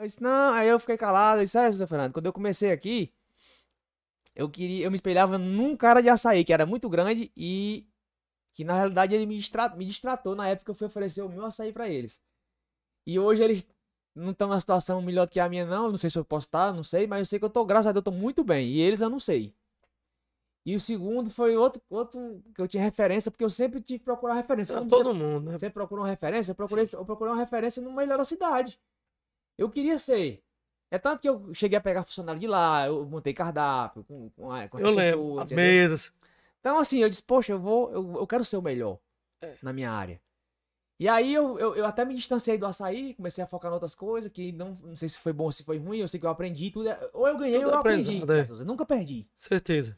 Eu disse, não, aí eu fiquei calado. Isso é, ah, seu Fernando, quando eu comecei aqui, eu queria, eu me espelhava num cara de açaí que era muito grande e que na realidade ele me, distratou, me distratou na época que eu fui oferecer o meu açaí para eles. E hoje eles não estão na situação melhor que a minha, não. Eu não sei se eu posso estar, não sei, mas eu sei que eu tô, graças a Deus, eu tô muito bem. E eles eu não sei. E o segundo foi outro, outro que eu tinha referência, porque eu sempre tive que procurar referência. Como todo você, mundo, né? Você procurou uma referência? Eu procurei, eu procurei uma referência no melhor da cidade. Eu queria ser. É tanto que eu cheguei a pegar funcionário de lá, eu montei cardápio com, com, é, com Eu lembro, pessoa, as mesas. Então, assim, eu disse, poxa, eu vou, eu, eu quero ser o melhor é. na minha área. E aí eu, eu, eu, até me distanciei do açaí, comecei a focar em outras coisas, que não, não sei se foi bom ou se foi ruim, eu sei que eu aprendi tudo. É, ou eu ganhei tudo ou eu aprendi. É. Eu nunca perdi. Certeza.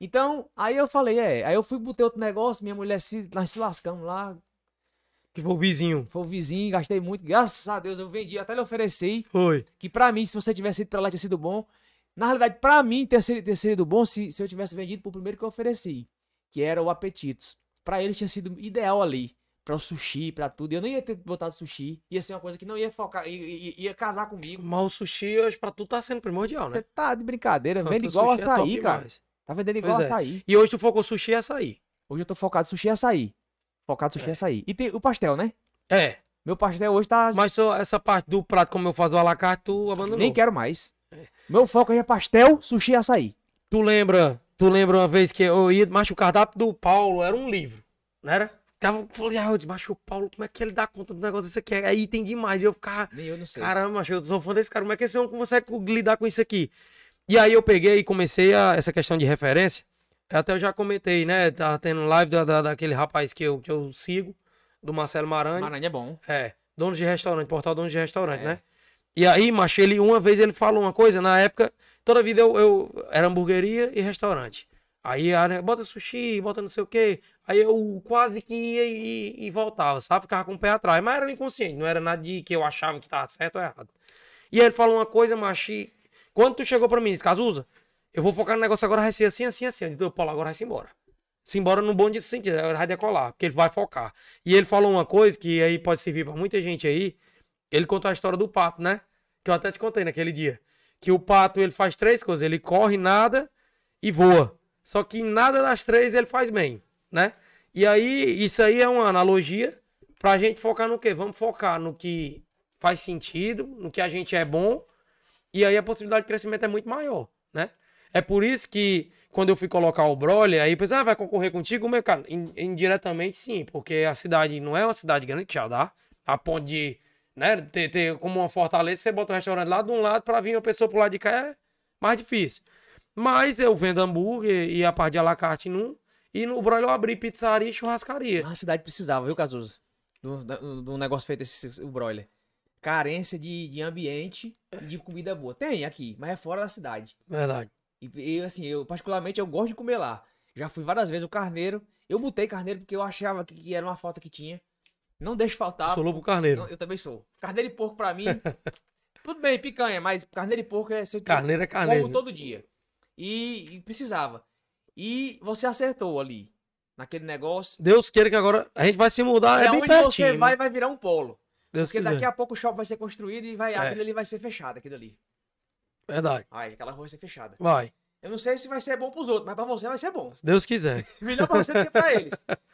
Então, aí eu falei, é, aí eu fui botei outro negócio, minha mulher se, nós se lascamos lá, que foi o vizinho. Foi o vizinho, gastei muito. Graças a Deus, eu vendi, até lhe ofereci. Foi. Que pra mim, se você tivesse ido pra lá, tinha sido bom. Na realidade, pra mim, ter sido, ter sido bom se, se eu tivesse vendido pro primeiro que eu ofereci, que era o Apetitos. Pra ele tinha sido ideal ali. Pra o sushi, pra tudo. Eu nem ia ter botado sushi. Ia ser uma coisa que não ia focar, ia, ia, ia casar comigo. Mas o sushi hoje pra tu tá sendo primordial, né? Você tá de brincadeira, Vendo vende igual é açaí, é cara. Demais. Tá vendendo igual pois é. açaí. É. E hoje tu focou sushi e açaí. Hoje eu tô focado sushi e açaí. Focado sushi é. açaí. E tem o pastel, né? É. Meu pastel hoje tá. Mas só essa parte do prato, como eu faço o alacarte, tu abandonou. Nem quero mais. É. Meu foco aí é pastel, sushi e açaí. Tu lembra? Tu lembra uma vez que eu ia. Mas o cardápio do Paulo era um livro, não era? Tava, falei, ah, eu disse, macho, o Paulo, como é que ele dá conta do negócio desse aqui? É item demais. E eu ficava. Nem eu não sei. Caramba, eu sou fã desse cara. Como é que esse homem consegue lidar com isso aqui? E aí eu peguei e comecei a, essa questão de referência. É até eu já comentei, né? Tá tendo live da, da, daquele rapaz que eu, que eu sigo, do Marcelo Maranhão. Maranhão é bom. É. Dono de restaurante, portal dono de restaurante, é. né? E aí, macho, ele uma vez ele falou uma coisa, na época, toda vida eu, eu era hamburgueria e restaurante. Aí a, bota sushi, bota não sei o quê. Aí eu quase que ia e, e, voltava, sabe? Ficava com o pé atrás. Mas era inconsciente, não era nada de que eu achava que tava certo ou errado. E aí ele falou uma coisa, macho. E... Quando tu chegou pra mim, disse, Cazuza, eu vou focar no negócio agora, vai ser assim, assim, assim. Então, Paulo, agora vai-se embora. Se embora no bom sentido, vai decolar, porque ele vai focar. E ele falou uma coisa que aí pode servir para muita gente aí. Ele contou a história do pato, né? Que eu até te contei naquele dia. Que o pato, ele faz três coisas. Ele corre, nada e voa. Só que em nada das três ele faz bem, né? E aí, isso aí é uma analogia pra gente focar no quê? Vamos focar no que faz sentido, no que a gente é bom. E aí a possibilidade de crescimento é muito maior, né? É por isso que quando eu fui colocar o Broly, aí pensava, ah, vai concorrer contigo? meu cara, indiretamente sim, porque a cidade não é uma cidade grande que já dá, a ponto de, né, ter, ter como uma fortaleza, você bota um restaurante lá de um lado para vir uma pessoa pro lado de cá é mais difícil. Mas eu vendo hambúrguer e a parte de alacarte num, e no Broly eu abri pizzaria e churrascaria. a cidade precisava, viu, Cazuza? Do, um negócio feito esse o Broly. Carência de, de ambiente de comida boa. Tem aqui, mas é fora da cidade. Verdade. E, eu, assim, eu particularmente eu gosto de comer lá. Já fui várias vezes o carneiro. Eu botei carneiro porque eu achava que, que era uma falta que tinha. Não deixe faltar. Sou pro carneiro. Não, eu também sou. Carneiro e porco pra mim. tudo bem, picanha, mas carneiro e porco é seu Carneiro é carneiro. Como todo dia. E, e, precisava. E você acertou ali. Naquele negócio. Deus queira que agora a gente vai se mudar. É, é bem onde pertinho, você né? vai, vai virar um polo. Deus porque quiser. daqui a pouco o shopping vai ser construído e vai, é. aquilo ali vai ser fechado, aquilo ali. Verdade. Aí, aquela rua vai ser fechada. Vai. Eu não sei se vai ser bom pros outros, mas pra você vai ser bom. Se Deus quiser. Melhor pra você do que pra eles.